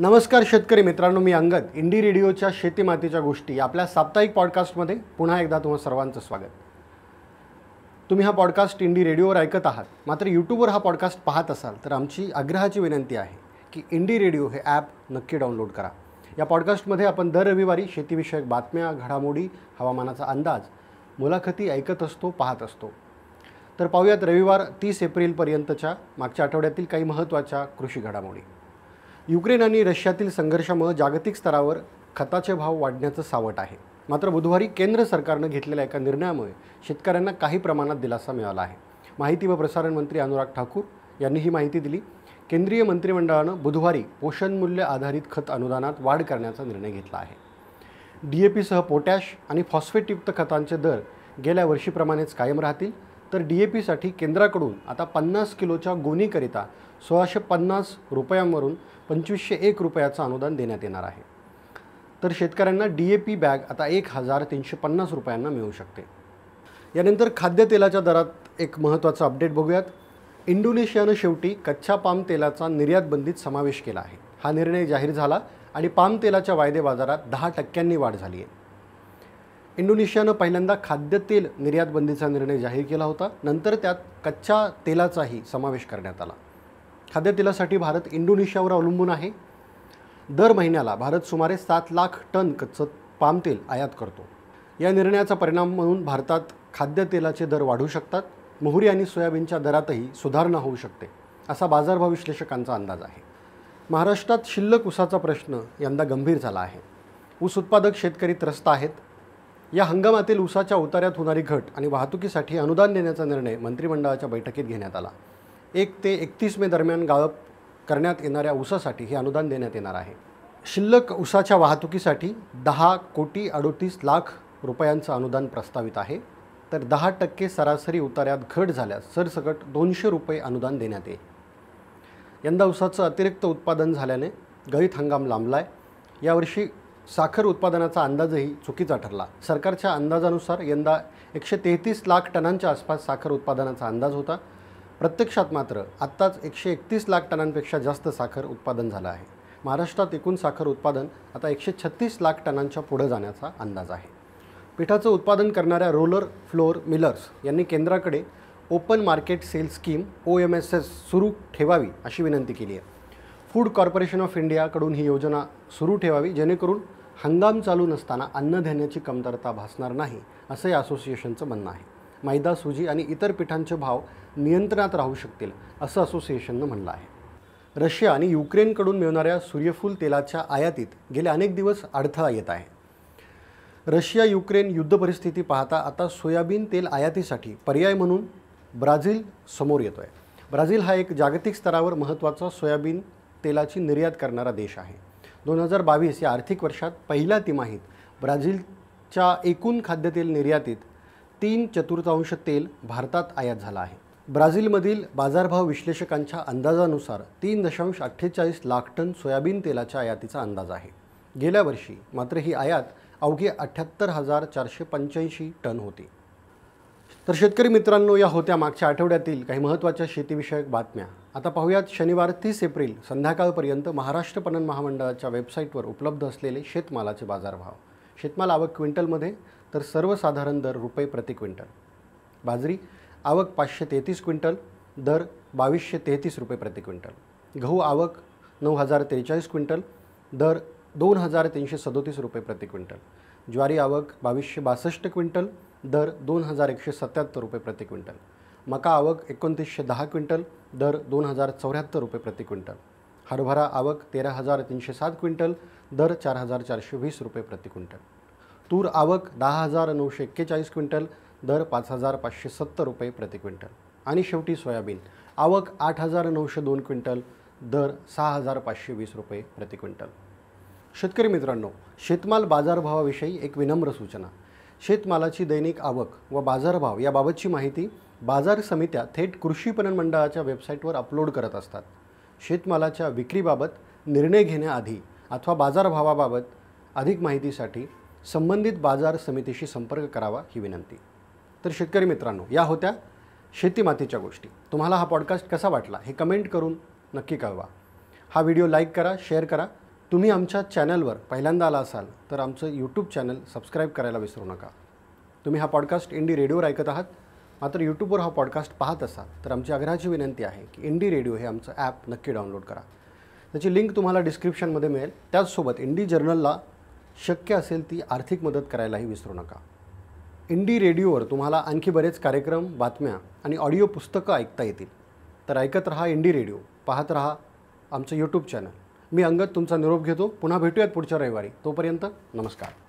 नमस्कार शेतकरी मित्रांनो मी अंगद इंडी रेडिओच्या शेतीमातीच्या गोष्टी आपल्या साप्ताहिक पॉडकास्टमध्ये पुन्हा एकदा तुम्हा सर्वांचं स्वागत तुम्ही हा पॉडकास्ट इंडी रेडिओवर ऐकत आहात मात्र यूट्यूबवर हा पॉडकास्ट पाहत असाल तर आमची आग्रहाची विनंती आहे की इंडी रेडिओ हे ॲप नक्की डाउनलोड करा या पॉडकास्टमध्ये आपण दर रविवारी शेतीविषयक बातम्या घडामोडी हवामानाचा अंदाज मुलाखती ऐकत असतो पाहत असतो तर पाहूयात रविवार तीस एप्रिलपर्यंतच्या मागच्या आठवड्यातील काही महत्त्वाच्या कृषी घडामोडी युक्रेन आणि रशियातील संघर्षामुळे जागतिक स्तरावर खताचे भाव वाढण्याचं सावट आहे मात्र बुधवारी केंद्र सरकारनं घेतलेल्या एका निर्णयामुळे शेतकऱ्यांना काही प्रमाणात दिलासा मिळाला आहे माहिती व प्रसारण मंत्री अनुराग ठाकूर यांनी ही माहिती दिली केंद्रीय मंत्रिमंडळानं बुधवारी पोषण मूल्य आधारित खत अनुदानात वाढ करण्याचा निर्णय घेतला आहे डी ए पीसह पोटॅश आणि फॉस्फेटयुक्त खतांचे दर गेल्या वर्षीप्रमाणेच कायम राहतील तर डी ए पीसाठी केंद्राकडून आता पन्नास किलोच्या गोणीकरिता सोळाशे पन्नास रुपयांवरून पंचवीसशे एक रुपयाचं अनुदान देण्यात येणार आहे तर शेतकऱ्यांना डी ए पी बॅग आता एक हजार तीनशे पन्नास रुपयांना मिळू शकते यानंतर खाद्यतेलाच्या दरात एक महत्त्वाचं अपडेट बघूयात इंडोनेशियानं शेवटी कच्च्या पाम तेलाचा निर्यात बंदीत समावेश केला आहे हा निर्णय जाहीर झाला आणि पाम तेलाच्या वायदे बाजारात दहा टक्क्यांनी वाढ झाली आहे इंडोनेशियानं पहिल्यांदा खाद्यतेल निर्यात बंदीचा निर्णय जाहीर केला होता नंतर त्यात कच्च्या तेलाचाही समावेश करण्यात आला खाद्यतेलासाठी भारत इंडोनेशियावर अवलंबून आहे दर महिन्याला भारत सुमारे सात लाख टन कच्चं पामतेल आयात करतो या निर्णयाचा परिणाम म्हणून भारतात खाद्यतेलाचे दर वाढू शकतात मोहरी आणि सोयाबीनच्या दरातही सुधारणा होऊ शकते असा बाजारभाव विश्लेषकांचा अंदाज आहे महाराष्ट्रात शिल्लक ऊसाचा प्रश्न यंदा गंभीर झाला आहे ऊस उत्पादक शेतकरी त्रस्त आहेत या हंगामातील ऊसाच्या उतार्यात होणारी घट आणि वाहतुकीसाठी अनुदान देण्याचा निर्णय मंत्रिमंडळाच्या बैठकीत घेण्यात आला एक ते एकतीस मे दरम्यान गाळप करण्यात येणाऱ्या ऊसासाठी हे अनुदान देण्यात येणार आहे शिल्लक ऊसाच्या वाहतुकीसाठी दहा कोटी अडोतीस लाख रुपयांचं अनुदान प्रस्तावित आहे तर दहा टक्के सरासरी उतार्यात घट झाल्यास सरसकट दोनशे रुपये अनुदान देण्यात येईल यंदा ऊसाचं अतिरिक्त उत्पादन झाल्याने गळीत हंगाम लांबला आहे यावर्षी साखर उत्पादनाचा अंदाजही चुकीचा ठरला सरकारच्या अंदाजानुसार यंदा एकशे तेहतीस लाख टनांच्या आसपास साखर उत्पादनाचा अंदाज होता प्रत्यक्षात मात्र आत्ताच एकशे एकतीस लाख टनांपेक्षा जास्त साखर उत्पादन झालं आहे महाराष्ट्रात एकूण साखर उत्पादन आता एकशे छत्तीस लाख टनांच्या पुढं जाण्याचा अंदाज आहे पिठाचं उत्पादन करणाऱ्या रोलर फ्लोअर मिलर्स यांनी केंद्राकडे open market sale scheme O M S S सुरू ठेवावी अशी विनंती केली आहे फूड कॉर्पोरेशन ऑफ इंडियाकडून ही योजना सुरू ठेवावी जेणेकरून हंगाम चालू नसताना अन्नधान्याची कमतरता भासणार नाही असं या असोसिएशनचं म्हणणं आहे मैदा सुजी आणि इतर पिठांचे भाव नियंत्रणात राहू शकतील असं असोसिएशननं म्हणलं आहे रशिया आणि युक्रेनकडून मिळणाऱ्या सूर्यफूल तेलाच्या आयातीत गेले अनेक दिवस अडथळा येत आहे रशिया युक्रेन युद्ध परिस्थिती पाहता आता सोयाबीन तेल आयातीसाठी पर्याय म्हणून ब्राझील समोर येतो आहे ब्राझील हा एक जागतिक स्तरावर महत्त्वाचा सोयाबीन तेलाची निर्यात करणारा देश आहे दोन हजार बावीस या आर्थिक वर्षात पहिल्या तिमाहीत ब्राझीलच्या एकूण खाद्यतेल निर्यातीत तीन चतुर्थांश तेल भारतात आयात झाला आहे ब्राझीलमधील बाजारभाव विश्लेषकांच्या अंदाजानुसार तीन दशांश अठ्ठेचाळीस लाख टन सोयाबीन तेलाच्या आयातीचा अंदाज आहे गेल्या वर्षी मात्र ही आयात अवघी अठ्ठ्याहत्तर हजार चारशे पंच्याऐंशी टन होती तर शेतकरी मित्रांनो या होत्या मागच्या आठवड्यातील काही महत्त्वाच्या शेतीविषयक बातम्या आता पाहूयात शनिवार तीस एप्रिल संध्याकाळपर्यंत महाराष्ट्र पणन महामंडळाच्या वेबसाईटवर उपलब्ध असलेले शेतमालाचे बाजारभाव शेतमाल आवक क्विंटलमध्ये तर सर्वसाधारण दर रुपये प्रति क्विंटल बाजरी आवक पाचशे तेहतीस क्विंटल दर बावीसशे तेहतीस रुपये प्रति क्विंटल गहू आवक नऊ हजार त्रेचाळीस क्विंटल दर दोन हजार तीनशे सदोतीस रुपये प्रति क्विंटल ज्वारी आवक बावीसशे बासष्ट क्विंटल दर दोन हजार एकशे सत्याहत्तर रुपये प्रति क्विंटल मका आवक एकोणतीसशे दहा क्विंटल दर दोन हजार चौऱ्याहत्तर रुपये प्रति क्विंटल हरभरा आवक तेरा हजार तीनशे सात क्विंटल दर चार हजार चारशे वीस रुपये प्रति क्विंटल तूर आवक दहा हजार नऊशे एक्केचाळीस क्विंटल दर पाच हजार पाचशे सत्तर रुपये प्रति क्विंटल आणि शेवटी सोयाबीन आवक आठ हजार नऊशे दोन क्विंटल दर सहा हजार पाचशे वीस रुपये प्रति क्विंटल शेतकरी मित्रांनो शेतमाल बाजारभावाविषयी एक विनम्र सूचना शेतमालाची दैनिक आवक व बाजारभाव याबाबतची माहिती बाजार समित्या थेट कृषी पणन मंडळाच्या वेबसाईटवर अपलोड करत असतात शेतमालाच्या विक्रीबाबत निर्णय घेण्याआधी अथवा बाजारभावाबाबत अधिक माहितीसाठी संबंधित बाजार समितीशी संपर्क करावा ही विनंती तर शेतकरी मित्रांनो या होत्या शेतीमातीच्या गोष्टी तुम्हाला हा पॉडकास्ट कसा वाटला हे कमेंट करून नक्की कळवा हा व्हिडिओ लाईक करा शेअर करा तुम्ही आमच्या चॅनलवर पहिल्यांदा आला असाल तर आमचं यूट्यूब चॅनल सबस्क्राईब करायला विसरू नका तुम्ही हा पॉडकास्ट इंडी रेडिओवर ऐकत आहात मात्र यूट्यूबवर हा पॉडकास्ट पाहत असाल तर आमची आग्रहाची विनंती आहे की इंडी रेडिओ हे आमचं ॲप नक्की डाउनलोड करा त्याची लिंक तुम्हाला डिस्क्रिप्शनमध्ये मिळेल त्याचसोबत इंडी जर्नलला शक्य असेल ती आर्थिक मदत करायलाही विसरू नका इंडी रेडिओवर तुम्हाला आणखी बरेच कार्यक्रम बातम्या आणि ऑडिओ पुस्तकं ऐकता येतील तर ऐकत रहा इंडी रेडिओ पाहत रहा आमचं यूट्यूब चॅनल मी अंगत तुमचा निरोप घेतो पुन्हा भेटूयात पुढच्या रविवारी तोपर्यंत नमस्कार